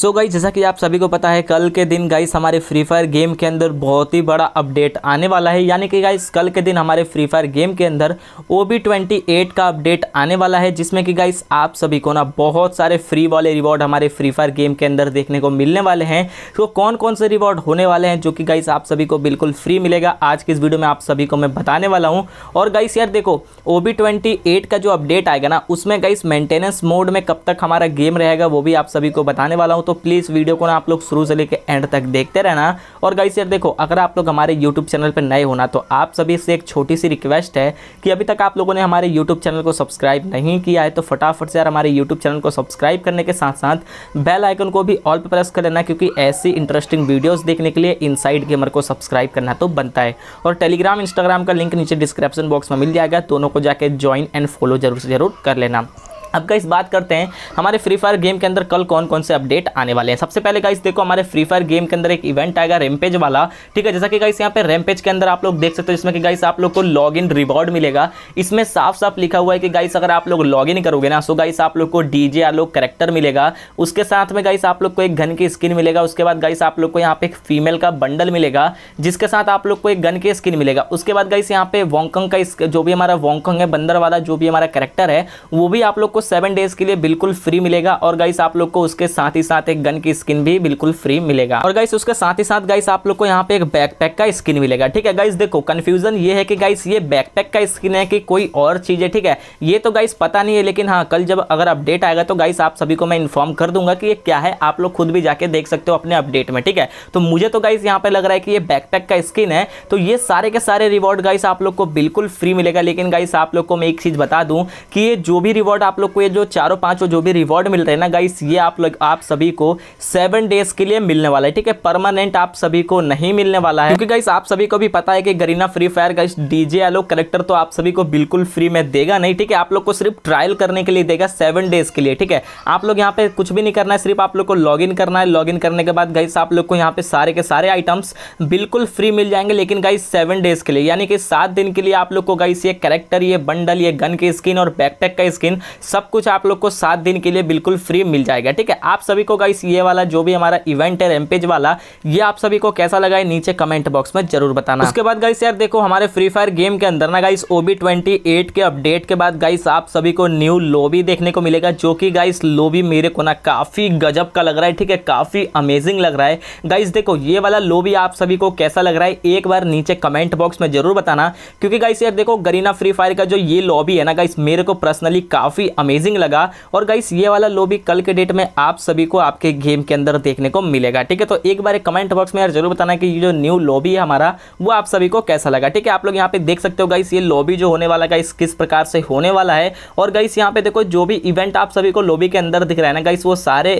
so guys जैसा कि आप सभी को पता है कल के दिन गाइस हमारे फ्री फायर गेम के अंदर बहुत ही बड़ा अपडेट आने वाला है यानी कि गाइस कल के दिन हमारे फ्री फायर गेम के अंदर ओ बी ट्वेंटी एट का अपडेट आने वाला है जिसमें कि गाइस आप सभी को ना बहुत सारे फ्री वाले रिवॉर्ड हमारे फ्री फायर गेम के अंदर देखने को मिलने वाले हैं तो कौन कौन से रिवॉर्ड होने वाले हैं जो कि गाइस आप सभी को बिल्कुल फ्री मिलेगा आज की इस वीडियो में आप सभी को मैं बताने वाला हूँ और गाइस यार देखो ओ बी ट्वेंटी एट का जो अपडेट आएगा ना उसमें गाइस मेंटेनेंस मोड में कब तक हमारा गेम रहेगा वो भी आप सभी को बताने वाला हूँ तो प्लीज़ वीडियो को ना आप लोग शुरू से लेकर एंड तक देखते रहना और गाइस यार देखो अगर आप लोग हमारे यूट्यूब चैनल पर नए होना तो आप सभी से एक छोटी सी रिक्वेस्ट है कि अभी तक आप लोगों ने हमारे यूट्यूब चैनल को सब्सक्राइब नहीं किया है तो फटाफट से यार हमारे यूट्यूब चैनल को सब्सक्राइब करने के साथ साथ बेल आइकन को भी ऑल पर प्रेस कर लेना क्योंकि ऐसी इंटरेस्टिंग वीडियोज़ देखने के लिए इनसाइड गेमर को सब्सक्राइब करना तो बनता है और टेलीग्राम इंस्टाग्राम का लिंक नीचे डिस्क्रिप्शन बॉक्स में मिल जाएगा दोनों को जाकर ज्वाइन एंड फॉलो जरूर से जरूर कर लेना अब गाइस बात करते हैं हमारे फ्री फायर गेम के अंदर कल कौन कौन से अपडेट आने वाले हैं सबसे पहले गाइस देखो हमारे फ्री फायर गेम के अंदर एक इवेंट आएगा रैमपेज वाला ठीक है जैसा कि गाइस यहाँ पे रेमपेज के अंदर आप लोग देख सकते हो जिसमें कि गाइस आप लोग को लॉगिन रिवॉर्ड मिलेगा इसमें साफ साफ लिखा हुआ है कि गाइस अगर आप लोग इन करोगे ना सो गाइस आप लोग को डीजे जे लोग करेक्टर मिलेगा उसके साथ में गाइस आप लोग को एक गन की स्किन मिलेगा उसके बाद गाइस आप लोग को यहाँ पे एक फीमेल का बंडल मिलेगा जिसके साथ आप लोग को एक गन की स्किन मिलेगा उसके बाद गाइस यहाँ पे वोंगकंग का जो भी हमारा वोंगकंग है बंदर वाला जो भी हमारा करेक्टर है वो भी आप लोग आपको सेवन डेज के लिए बिल्कुल फ्री मिलेगा और गाइस आप लोग को उसके साथ ही साथ एक गन की स्किन भी बिल्कुल फ्री मिलेगा और गाइस उसके साथ ही साथ गाइस आप लोग को यहाँ पे एक बैकपैक का स्किन मिलेगा ठीक है गाइस देखो कंफ्यूजन ये है कि गाइस ये बैकपैक का स्किन है कि कोई और चीज़ है ठीक है ये तो गाइस पता नहीं है लेकिन हाँ कल जब अगर अपडेट आएगा तो गाइस आप सभी को मैं इन्फॉर्म कर दूंगा कि ये क्या है आप लोग खुद भी जाके देख सकते हो अपने अपडेट में ठीक है तो मुझे तो गाइस यहाँ पे लग रहा है कि ये बैकपैक का स्किन है तो ये सारे के सारे रिवॉर्ड गाइस आप लोग को बिल्कुल फ्री मिलेगा लेकिन गाइस आप लोग को मैं एक चीज़ बता दूं कि ये जो भी रिवॉर्ड आप लोग लोग को ये जो चारों पाँचों जो भी रिवॉर्ड मिल रहे हैं ना गाइस ये आप लोग आप सभी को सेवन डेज के लिए मिलने वाला है ठीक है परमानेंट आप सभी को नहीं मिलने वाला है क्योंकि गाइस आप सभी को भी पता है कि Garena free fire guys DJ एलो करेक्टर तो आप सभी को बिल्कुल फ्री में देगा नहीं ठीक है आप लोग को सिर्फ ट्रायल करने के लिए देगा सेवन डेज के लिए ठीक है आप लोग यहाँ पे कुछ भी नहीं करना है सिर्फ आप लोग को लॉग इन करना है लॉग इन करने के बाद गाइस आप लोग को यहाँ पे सारे के सारे आइटम्स बिल्कुल फ्री मिल जाएंगे लेकिन गाइस सेवन डेज के लिए यानी कि सात दिन के लिए आप लोग को गाइस ये करेक्टर ये बंडल ये गन की स्किन और बैकपैक का स्किन सब सब कुछ आप लोग को सात दिन के लिए बिल्कुल फ्री मिल जाएगा ठीक है आप सभी को गाइस ये वाला जो भी हमारा इवेंट है रेमपेज वाला ये आप सभी को कैसा लगा है नीचे कमेंट बॉक्स में जरूर बताना उसके बाद गाइस यार देखो हमारे फ्री फायर गेम के अंदर ना गाइस ओबी ट्वेंटी के अपडेट के बाद गाइस आप सभी को न्यू लोबी देखने को मिलेगा जो कि गाइस लोबी मेरे को ना काफ़ी गजब का लग रहा है ठीक है काफ़ी अमेजिंग लग रहा है गाइस देखो ये वाला लोबी आप सभी को कैसा लग रहा है एक बार नीचे कमेंट बॉक्स में जरूर बताना क्योंकि गाइस यार देखो गरीना फ्री फायर का जो ये लॉबी है ना गाइस मेरे को पर्सनली काफ़ी अमेजिंग लगा और गाइस ये वाला लॉबी कल के डेट में आप सभी को आपके गेम के अंदर देखने को मिलेगा ठीक है तो एक बार कमेंट बॉक्स में यार जरूर बताना कि ये जो न्यू लॉबी है हमारा वो आप सभी को कैसा लगा ठीक है आप लोग यहाँ पे देख सकते हो गाइस ये लॉबी जो होने वाला गाइस किस प्रकार से होने वाला है और गाइस यहाँ पे देखो जो भी इवेंट आप सभी को लॉबी के अंदर दिख रहा है ना गाइस वो सारे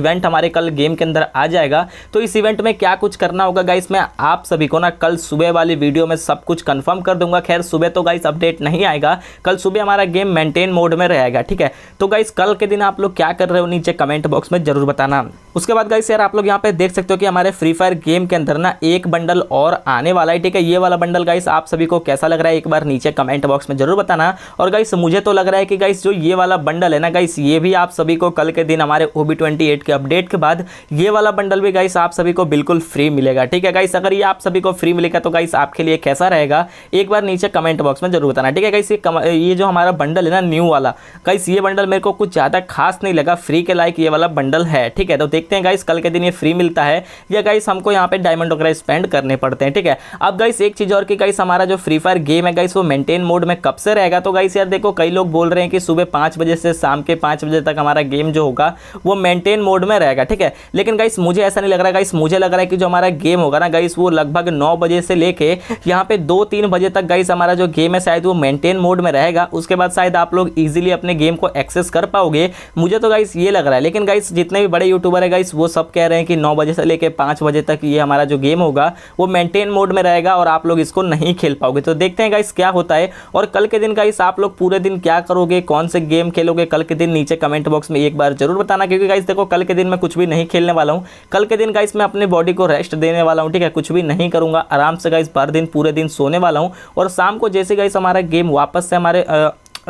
इवेंट हमारे कल गेम के अंदर आ जाएगा तो इस इवेंट में क्या कुछ करना होगा गाइस मैं आप सभी को ना कल सुबह वाली वीडियो में सब कुछ कन्फर्म कर दूंगा खैर सुबह तो गाइस अपडेट नहीं आएगा कल सुबह हमारा गेम मेंटेन मोड में रहेगा ठीक है तो गाइस कल के दिन आप लोग क्या कर रहे हो नीचे कमेंट बॉक्स में जरूर बताना उसके बाद गाइस यार आप लोग यहाँ पे देख सकते हो कि हमारे फ्री फायर गेम के अंदर ना एक बंडल और आने वाला है ठीक है ये वाला बंडल गाइस आप सभी को कैसा लग रहा है एक बार नीचे कमेंट बॉक्स में जरूर बताना और गाइस मुझे तो लग रहा है कि गाइस जो ये वाला बंडल है ना गाइस ये भी आप सभी को कल के दिन हमारे ओ के अपडेट के बाद ये वाला बंडल भी गाइस आप सभी को बिल्कुल फ्री मिलेगा ठीक है गाइस अगर ये आप सभी को फ्री मिलेगा तो गाइस आपके लिए कैसा रहेगा एक बार नीचे कमेंट बॉक्स में जरूर बताना ठीक है गाइस ये जो हमारा बंडल है ना न्यू वाला गाइस गाइस ये बंडल मेरे को कुछ ज़्यादा खास नहीं लगा फ्री के लाइक ये वाला बंडल है ठीक है तो देखते हैं गाइस कल के दिन ये फ्री मिलता है या गाइस हमको यहाँ पे डायमंड वगैरह स्पेंड करने पड़ते हैं ठीक है अब गाइस एक चीज़ और कि गाइस हमारा जो फ्री फायर गेम है गाइस वो मेनटेन मोड में कब से रहेगा तो गाइस यार देखो कई लोग बोल रहे हैं कि सुबह पाँच बजे से शाम के पाँच बजे तक हमारा गेम जो होगा वो मेनटेन मोड में रहेगा ठीक है लेकिन गाइस मुझे ऐसा नहीं लग रहा गाइस मुझे लग रहा है कि जो हमारा गेम होगा ना गाइस वो लगभग नौ बजे से लेके यहाँ पे दो तीन बजे तक गाइस हमारा जो गेम है शायद वो मेनटेन मोड में रहेगा उसके बाद शायद आप लोग ईजिली अपने गेम गेम को एक्सेस कर पाओगे मुझे तो गाइस ये लग रहा है लेकिन गाइस जितने भी बड़े यूट्यूबर है गाइस वो सब कह रहे हैं कि नौ बजे से लेकर पाँच बजे तक ये हमारा जो गेम होगा वो मेंटेन मोड में रहेगा और आप लोग इसको नहीं खेल पाओगे तो देखते हैं गाइस क्या होता है और कल के दिन गाइस आप लोग पूरे दिन क्या करोगे कौन से गेम खेलोगे कल के दिन नीचे कमेंट बॉक्स में एक बार जरूर बताना क्योंकि गाइस देखो कल के दिन मैं कुछ भी नहीं खेलने वाला हूँ कल के दिन गाइस मैं अपने बॉडी को रेस्ट देने वाला हूँ ठीक है कुछ भी नहीं करूँगा आराम से गाइस भर दिन पूरे दिन सोने वाला हूँ और शाम को जैसे गाइस हमारा गेम वापस से हमारे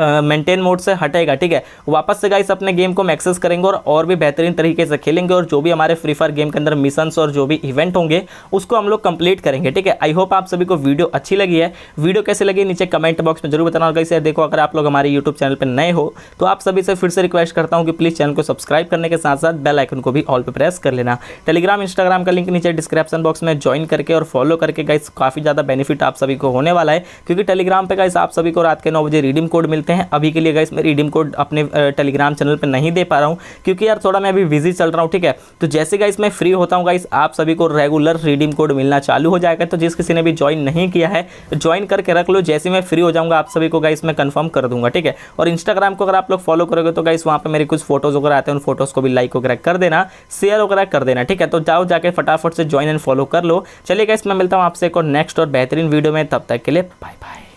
मेंटेन मोड से हटेगा ठीक है वापस से गाइस अपने गेम को हम एक्सेस करेंगे और और भी बेहतरीन तरीके से खेलेंगे और जो भी हमारे फ्री फायर गेम के अंदर मिशंस और जो भी इवेंट होंगे उसको हम लोग कंप्लीट करेंगे ठीक है आई होप आप सभी को वीडियो अच्छी लगी है वीडियो कैसे लगी नीचे कमेंट बॉक्स में जरूर बताना और गाइस देखो अगर आप लोग हमारे यूट्यूब चैनल पर नए हो तो आप सभी से फिर से रिक्वेस्ट करता हूँ कि प्लीज़ चैनल को सब्सक्राइब करने के साथ साथ बेल आइकन को भी ऑल पर प्रेस कर लेना टेलीग्राम इंस्टाग्राम का लिंक नीचे डिस्क्रिप्शन बॉक्स में ज्वाइन करके और फॉलो करके गाइस काफ़ी ज़्यादा बेनिफिट आप सभी को होने वाला है क्योंकि टेलीग्राम पर गाइस आप सभी को रात के नौ बजे रिडीम कोड मिलता सकते हैं अभी के लिए गाइस मैं रिडीम कोड अपने टेलीग्राम चैनल पर नहीं दे पा रहा हूँ क्योंकि यार थोड़ा मैं अभी बिजी चल रहा हूँ ठीक है तो जैसे गाइस मैं फ्री होता हूँ गाइस आप सभी को रेगुलर रिडीम कोड मिलना चालू हो जाएगा तो जिस किसी ने भी ज्वाइन नहीं किया है ज्वाइन करके रख लो जैसे मैं फ्री हो जाऊँगा आप सभी को गाइस मैं कन्फर्म कर दूंगा ठीक है और इंस्टाग्राम को अगर आप लोग फॉलो करोगे तो गाइस वहाँ पर मेरे कुछ फोटोज़ वगैरह आते हैं उन फोटोज़ को भी लाइक वगैरह कर देना शेयर वगैरह कर देना ठीक है तो जाओ जाके फटाफट से ज्वाइन एंड फॉलो कर लो चलिए गाइस मैं मिलता हूँ आपसे एक और नेक्स्ट और बेहतरीन वीडियो में तब तक के लिए बाय बाय